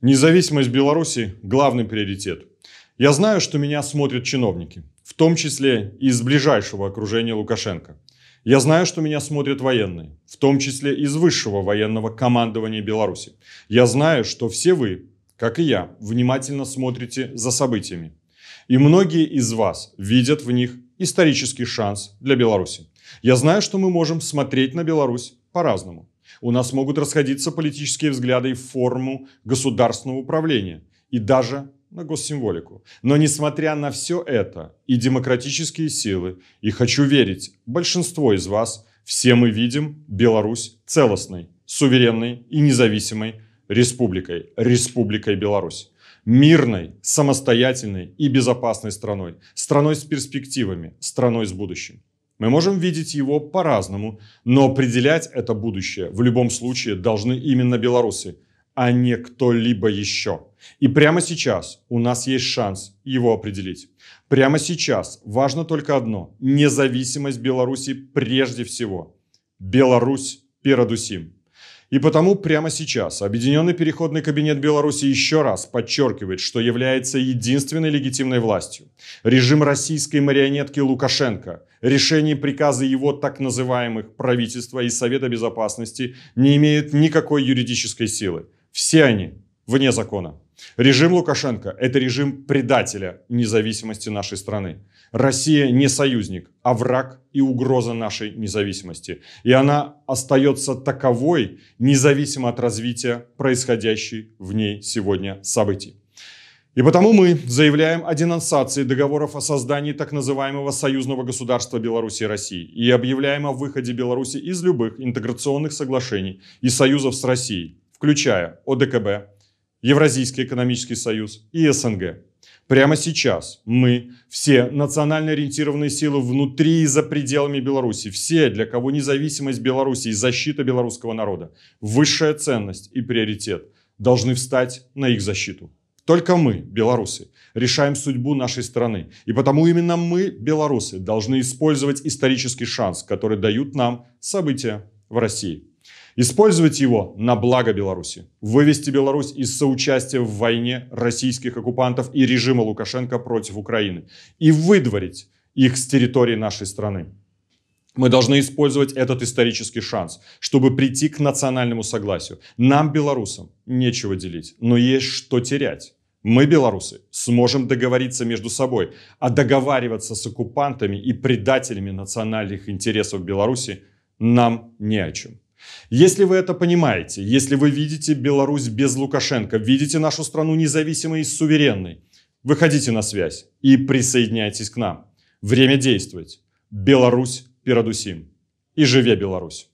Независимость Беларуси – главный приоритет. Я знаю, что меня смотрят чиновники, в том числе из ближайшего окружения Лукашенко. Я знаю, что меня смотрят военные, в том числе из высшего военного командования Беларуси. Я знаю, что все вы, как и я, внимательно смотрите за событиями. И многие из вас видят в них исторический шанс для Беларуси. Я знаю, что мы можем смотреть на Беларусь по-разному. У нас могут расходиться политические взгляды и форму государственного управления, и даже на госсимволику. Но несмотря на все это, и демократические силы, и хочу верить, большинство из вас, все мы видим Беларусь целостной, суверенной и независимой республикой, республикой Беларусь. Мирной, самостоятельной и безопасной страной. Страной с перспективами, страной с будущим. Мы можем видеть его по-разному, но определять это будущее в любом случае должны именно белорусы, а не кто-либо еще. И прямо сейчас у нас есть шанс его определить. Прямо сейчас важно только одно – независимость Беларуси прежде всего. Беларусь передусим. И потому прямо сейчас Объединенный Переходный Кабинет Беларуси еще раз подчеркивает, что является единственной легитимной властью. Режим российской марионетки Лукашенко, решения и приказы его так называемых правительства и Совета Безопасности не имеют никакой юридической силы. Все они вне закона. Режим Лукашенко – это режим предателя независимости нашей страны. Россия не союзник, а враг и угроза нашей независимости. И она остается таковой, независимо от развития происходящей в ней сегодня событий. И потому мы заявляем о денонсации договоров о создании так называемого союзного государства Беларуси и России и объявляем о выходе Беларуси из любых интеграционных соглашений и союзов с Россией, включая ОДКБ, Евразийский экономический союз и СНГ. Прямо сейчас мы, все национально ориентированные силы внутри и за пределами Беларуси, все, для кого независимость Беларуси и защита белорусского народа, высшая ценность и приоритет, должны встать на их защиту. Только мы, белорусы, решаем судьбу нашей страны. И потому именно мы, белорусы, должны использовать исторический шанс, который дают нам события в России. Использовать его на благо Беларуси. Вывести Беларусь из соучастия в войне российских оккупантов и режима Лукашенко против Украины. И выдворить их с территории нашей страны. Мы должны использовать этот исторический шанс, чтобы прийти к национальному согласию. Нам, белорусам, нечего делить, но есть что терять. Мы, белорусы, сможем договориться между собой, а договариваться с оккупантами и предателями национальных интересов Беларуси нам не о чем. Если вы это понимаете, если вы видите Беларусь без Лукашенко, видите нашу страну независимой и суверенной, выходите на связь и присоединяйтесь к нам. Время действовать. Беларусь перадусим. И живе Беларусь!